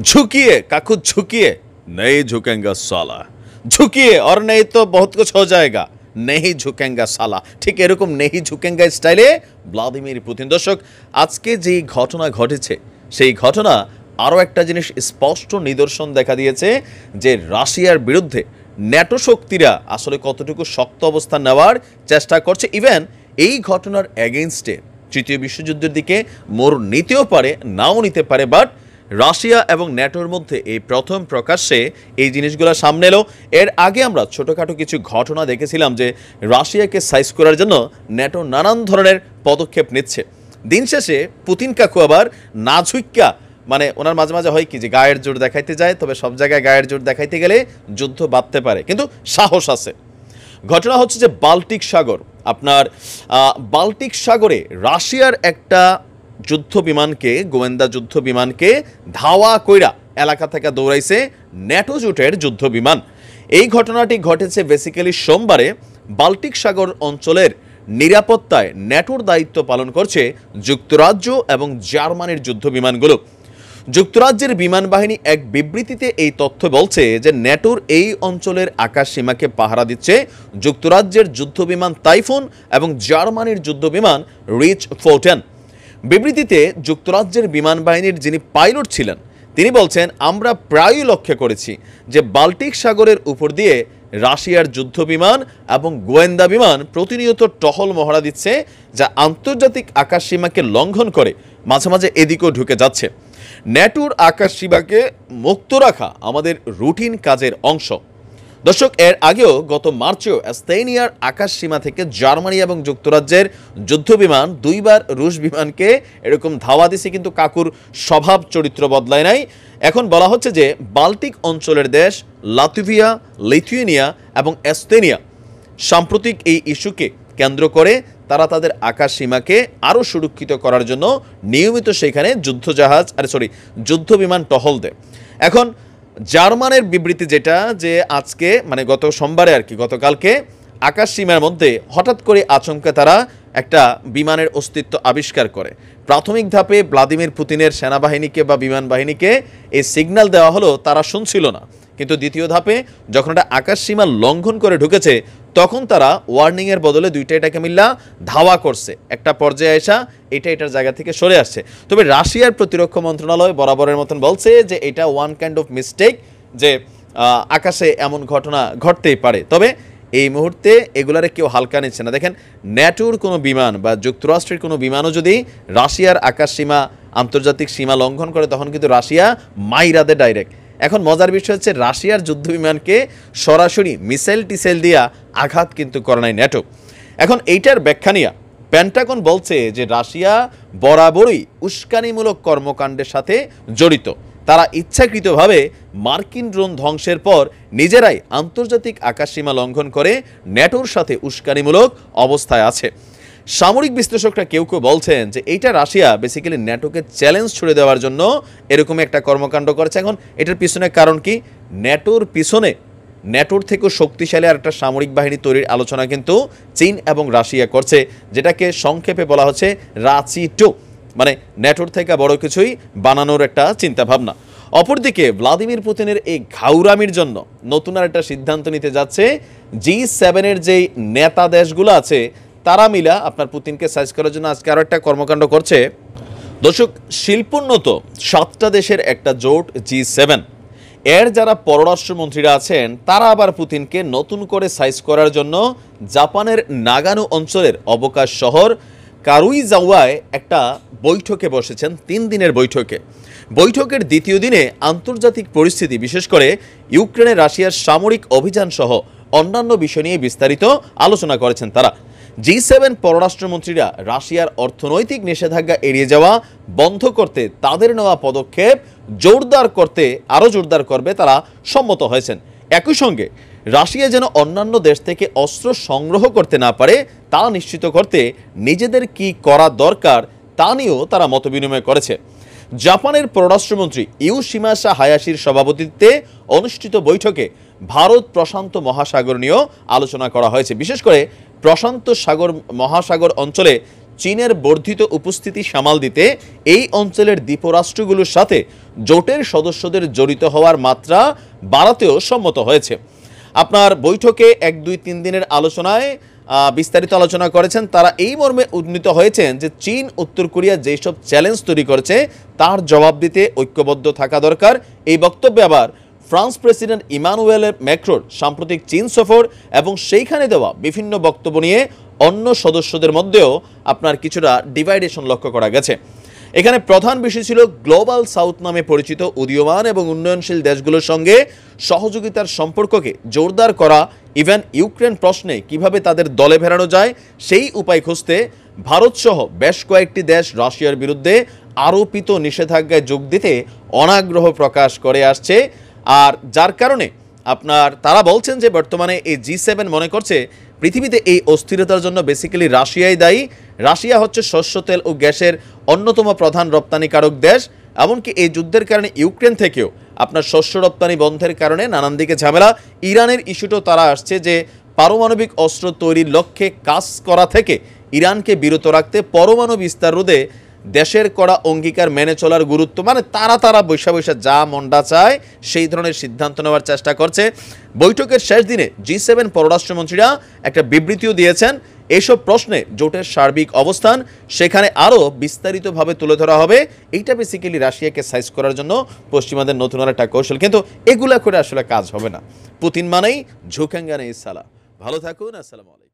झुकिए काकू झुकिए नहीं झुकेंगे साला झुकिए और नहीं तो बहुत कुछ हो जाएगा নেহি ঝুকেঙ্গা সালা ঠিক এরকম নেহি ঝুকেঙ্গা স্টাইলে ভ্লাদিমির পুতিন দর্শক আজকে যে ঘটনা ঘটেছে সেই ঘটনা আরও একটা জিনিস স্পষ্ট নিদর্শন দেখা দিয়েছে যে রাশিয়ার বিরুদ্ধে ন্যাটো শক্তিরা আসলে কতটুকু শক্ত অবস্থান নেওয়ার চেষ্টা করছে ইভেন এই ঘটনার অ্যাগেনস্টে তৃতীয় বিশ্বযুদ্ধের দিকে মোর নিতেও পারে নাও নিতে পারে বাট রাশিয়া এবং ন্যাটোর মধ্যে এই প্রথম প্রকাশ্যে এই জিনিসগুলো সামনে এলো এর আগে আমরা ছোটোখাটো কিছু ঘটনা দেখেছিলাম যে রাশিয়াকে সাইজ করার জন্য ন্যাটো নানান ধরনের পদক্ষেপ নিচ্ছে দিন শেষে পুতিন কাকু আবার নাঝুইক্কা মানে ওনার মাঝে মাঝে হয় কি যে গায়ের জোর দেখাইতে যায় তবে সব জায়গায় গায়ের জোর দেখাইতে গেলে যুদ্ধ বাঁধতে পারে কিন্তু সাহস আছে ঘটনা হচ্ছে যে বাল্টিক সাগর আপনার বাল্টিক সাগরে রাশিয়ার একটা যুদ্ধ বিমানকে গোয়েন্দা যুদ্ধ বিমানকে ধাওয়া কইরা এলাকা থেকে দৌড়াইছে ন্যাটো জোটের যুদ্ধ বিমান এই ঘটনাটি ঘটেছে বেসিক্যালি সোমবারে বাল্টিক সাগর অঞ্চলের নিরাপত্তায় ন্যাটোর দায়িত্ব পালন করছে যুক্তরাজ্য এবং জার্মানির যুদ্ধ বিমানগুলো যুক্তরাজ্যের বিমান বাহিনী এক বিবৃতিতে এই তথ্য বলছে যে ন্যাটোর এই অঞ্চলের আকাশ সীমাকে পাহারা দিচ্ছে যুক্তরাজ্যের যুদ্ধবিমান তাইফুন এবং জার্মানির যুদ্ধ বিমান রিচ ফোটেন বিবৃতিতে যুক্তরাজ্যের বিমান বাহিনীর যিনি পাইলট ছিলেন তিনি বলছেন আমরা প্রায়ই লক্ষ্য করেছি যে বাল্টিক সাগরের উপর দিয়ে রাশিয়ার যুদ্ধ বিমান এবং গোয়েন্দা বিমান প্রতিনিয়ত টহল মহড়া দিচ্ছে যা আন্তর্জাতিক আকাশসীমাকে লঙ্ঘন করে মাঝে মাঝে এদিকেও ঢুকে যাচ্ছে ন্যাটোর আকাশসীমাকে মুক্ত রাখা আমাদের রুটিন কাজের অংশ দর্শক এর আগেও গত মার্চেও স্তেনিয়ার আকাশ সীমা থেকে জার্মানি এবং যুক্তরাজ্যের যুদ্ধ বিমান দুইবার রুশ বিমানকে এরকম ধাওয়া দিছে কিন্তু কাকুর স্বভাব চরিত্র বদলায় নাই এখন বলা হচ্ছে যে বাল্টিক অঞ্চলের দেশ লাতভিয়া লিথুয়েনিয়া এবং এস্তেনিয়া সাম্প্রতিক এই ইস্যুকে কেন্দ্র করে তারা তাদের আকাশ সীমাকে আরও সুরক্ষিত করার জন্য নিয়মিত সেখানে যুদ্ধজাহাজ আরে সরি যুদ্ধ বিমান টহল দেয় এখন জার্মানের বিবৃতি যেটা যে আজকে মানে গত সোমবারে আর কি গতকালকে আকাশ সীমার মধ্যে হঠাৎ করে আচমকা তারা একটা বিমানের অস্তিত্ব আবিষ্কার করে প্রাথমিক ধাপে ভ্লাদিমির পুতিনের সেনাবাহিনীকে বা বিমান বাহিনীকে এই সিগন্যাল দেওয়া হলো তারা শুনছিল না কিন্তু দ্বিতীয় ধাপে যখন এটা আকাশ সীমা লঙ্ঘন করে ঢুকেছে তখন তারা ওয়ার্নিংয়ের বদলে দুইটা এটাকে মিল্লা ধাওয়া করছে একটা পর্যায়ে আসা এটা এটার জায়গা থেকে সরে আসছে তবে রাশিয়ার প্রতিরক্ষা মন্ত্রণালয় বরাবরের মতন বলছে যে এটা ওয়ান কাইন্ড অফ মিস্টেক যে আকাশে এমন ঘটনা ঘটতেই পারে তবে এই মুহূর্তে এগুলারে কেউ হালকা নিচ্ছে না দেখেন ন্যাটোর কোনো বিমান বা যুক্তরাষ্ট্রের কোনো বিমানও যদি রাশিয়ার আকাশ সীমা আন্তর্জাতিক সীমা লঙ্ঘন করে তখন কিন্তু রাশিয়া মাইরাদে ডাইরেক্ট এখন মজার বিষয় হচ্ছে রাশিয়ার যুদ্ধ বিমানকে সরাসরি মিসাইল টিসাইল দিয়া আঘাত কিন্তু করে নাই ন্যাটো এখন এইটার ব্যাখ্যা নিয়ে প্যান্টাগন বলছে যে রাশিয়া বরাবরই উস্কানিমূলক কর্মকাণ্ডের সাথে জড়িত তারা ইচ্ছাকৃতভাবে মার্কিন ড্রোন ধ্বংসের পর নিজেরাই আন্তর্জাতিক আকাশসীমা লঙ্ঘন করে ন্যাটোর সাথে উস্কানিমূলক অবস্থায় আছে সামরিক বিশ্লেষকরা কেউ কেউ বলছেন যে এইটা রাশিয়া বেসিক্যালি ন্যাটোকে চ্যালেঞ্জ ছুড়ে দেওয়ার জন্য এরকম একটা কর্মকাণ্ড করেছে এখন এটার পিছনে কারণ কি ন্যাটোর পিছনে ন্যাটোর থেকেও শক্তিশালী আর একটা সামরিক বাহিনী তৈরির আলোচনা কিন্তু চীন এবং রাশিয়া করছে যেটাকে সংক্ষেপে বলা হচ্ছে রাচি টু মানে ন্যাটোর থেকে বড় কিছুই বানানোর একটা চিন্তাভাবনা অপরদিকে ভ্লাদিমির পুতিনের এই ঘাউরামির জন্য নতুন আর একটা সিদ্ধান্ত নিতে যাচ্ছে জি সেভেনের যেই নেতা দেশগুলো আছে তারা মিলা আপনার পুতিনকে সাইজ করার জন্য আজকে আরও একটা কর্মকাণ্ড করছে দর্শক শিল্পোন্নত সাতটা দেশের একটা জোট জি সেভেন এর যারা পররাষ্ট্রমন্ত্রীরা আছেন তারা আবার পুতিনকে নতুন করে সাইজ করার জন্য জাপানের নাগানো অঞ্চলের অবকাশ শহর কারুইজাওয়ায় একটা বৈঠকে বসেছেন তিন দিনের বৈঠকে বৈঠকের দ্বিতীয় দিনে আন্তর্জাতিক পরিস্থিতি বিশেষ করে ইউক্রেনে রাশিয়ার সামরিক অভিযান সহ অন্যান্য বিষয় নিয়ে বিস্তারিত আলোচনা করেছেন তারা জি সেভেন পররাষ্ট্রমন্ত্রীরা রাশিয়ার অর্থনৈতিক নিষেধাজ্ঞা এড়িয়ে যাওয়া বন্ধ করতে তাদের নেওয়া পদক্ষেপ জোরদার করতে আরও জোরদার করবে তারা সম্মত হয়েছেন একই সঙ্গে রাশিয়া যেন অন্যান্য দেশ থেকে অস্ত্র সংগ্রহ করতে না পারে তা নিশ্চিত করতে নিজেদের কি করা দরকার তা নিয়েও তারা মতবিনিময় করেছে জাপানের পররাষ্ট্রমন্ত্রী ইউ ইউসিমাসা হায়াসির সভাপতিত্বে অনুষ্ঠিত বৈঠকে ভারত প্রশান্ত মহাসাগর নিয়েও আলোচনা করা হয়েছে বিশেষ করে প্রশান্ত সাগর মহাসাগর অঞ্চলে চীনের বর্ধিত উপস্থিতি সামাল দিতে এই অঞ্চলের দ্বীপরাষ্ট্রগুলোর সাথে জোটের সদস্যদের জড়িত হওয়ার মাত্রা বাড়াতেও সম্মত হয়েছে আপনার বৈঠকে এক দুই তিন দিনের আলোচনায় বিস্তারিত আলোচনা করেছেন তারা এই মর্মে উন্নীত হয়েছেন যে চীন উত্তর কোরিয়া যেসব চ্যালেঞ্জ তৈরি করেছে তার জবাব দিতে ঐক্যবদ্ধ থাকা দরকার এই বক্তব্যে আবার ফ্রান্স প্রেসিডেন্ট ইমানুয়েলের ম্যাক্রোর সাম্প্রতিক চীন সফর এবং সেইখানে দেওয়া বিভিন্ন বক্তব্য নিয়ে অন্য সদস্যদের মধ্যেও আপনার কিছুটা ডিভাইডেশন লক্ষ্য করা গেছে এখানে প্রধান বিষয় ছিল গ্লোবাল সাউথ নামে পরিচিত উদীয়মান এবং উন্নয়নশীল দেশগুলোর সঙ্গে সহযোগিতার সম্পর্ককে জোরদার করা ইভেন ইউক্রেন প্রশ্নে কিভাবে তাদের দলে ফেরানো যায় সেই উপায় খুঁজতে ভারতসহ বেশ কয়েকটি দেশ রাশিয়ার বিরুদ্ধে আরোপিত নিষেধাজ্ঞায় যোগ দিতে অনাগ্রহ প্রকাশ করে আসছে আর যার কারণে আপনার তারা বলছেন যে বর্তমানে এই জি সেভেন মনে করছে পৃথিবীতে এই অস্থিরতার জন্য বেসিক্যালি রাশিয়াই দায়ী রাশিয়া হচ্ছে শস্য তেল ও গ্যাসের অন্যতম প্রধান রপ্তানিকারক দেশ এমনকি এই যুদ্ধের কারণে ইউক্রেন থেকেও আপনার শস্য রপ্তানি বন্ধের কারণে নানান দিকে ঝামেলা ইরানের ইস্যুটাও তারা আসছে যে পারমাণবিক অস্ত্র তৈরির লক্ষ্যে কাজ করা থেকে ইরানকে বিরত রাখতে পরমাণু বিস্তার রোধে দেশের করা অঙ্গীকার মেনে চলার গুরুত্ব মানে তারা তারা বৈশা বৈশা যা মন্ডা চায় সেই ধরনের সিদ্ধান্ত নেওয়ার চেষ্টা করছে বৈঠকের শেষ দিনে জি সেভেন পররাষ্ট্রমন্ত্রীরা একটা বিবৃতিও দিয়েছেন এসব প্রশ্নে জোটের সার্বিক অবস্থান সেখানে আরও বিস্তারিতভাবে তুলে ধরা হবে এইটা বেসিক্যালি রাশিয়াকে সাইজ করার জন্য পশ্চিমাদের নতুন আর একটা কৌশল কিন্তু এগুলা করে আসলে কাজ হবে না পুতিন মানেই ঝুকাঙ্গানে সালা ভালো থাকুন আসসালামু আলাইকুম